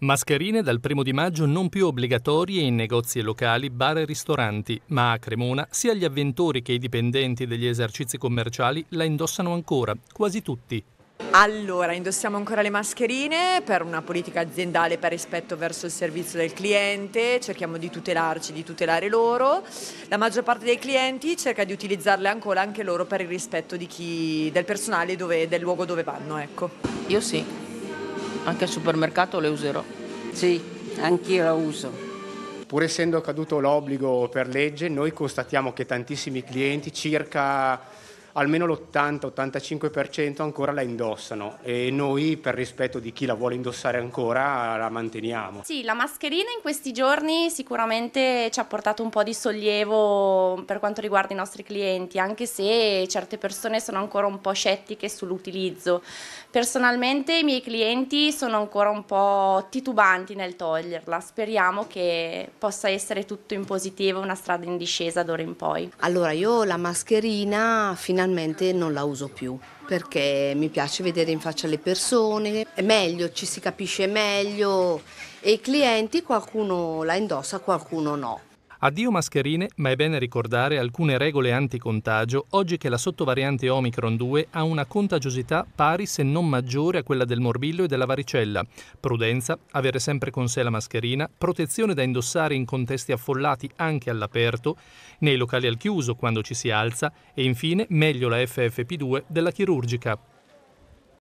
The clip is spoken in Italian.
Mascherine dal primo di maggio non più obbligatorie in negozi locali, bar e ristoranti, ma a Cremona sia gli avventori che i dipendenti degli esercizi commerciali la indossano ancora, quasi tutti, allora, indossiamo ancora le mascherine per una politica aziendale per rispetto verso il servizio del cliente, cerchiamo di tutelarci, di tutelare loro. La maggior parte dei clienti cerca di utilizzarle ancora anche loro per il rispetto chi, del personale dove, del luogo dove vanno. Ecco. Io sì, anche al supermercato le userò. Sì, anch'io la uso. Pur essendo caduto l'obbligo per legge, noi constatiamo che tantissimi clienti, circa almeno l'80-85% ancora la indossano e noi per rispetto di chi la vuole indossare ancora la manteniamo. Sì, la mascherina in questi giorni sicuramente ci ha portato un po' di sollievo per quanto riguarda i nostri clienti, anche se certe persone sono ancora un po' scettiche sull'utilizzo. Personalmente i miei clienti sono ancora un po' titubanti nel toglierla, speriamo che possa essere tutto in positivo, una strada in discesa d'ora in poi. Allora io la mascherina fino a finalmente non la uso più perché mi piace vedere in faccia le persone, è meglio, ci si capisce meglio e i clienti qualcuno la indossa, qualcuno no. Addio mascherine, ma è bene ricordare alcune regole anticontagio oggi che la sottovariante Omicron 2 ha una contagiosità pari se non maggiore a quella del morbillo e della varicella. Prudenza, avere sempre con sé la mascherina, protezione da indossare in contesti affollati anche all'aperto, nei locali al chiuso quando ci si alza e infine meglio la FFP2 della chirurgica.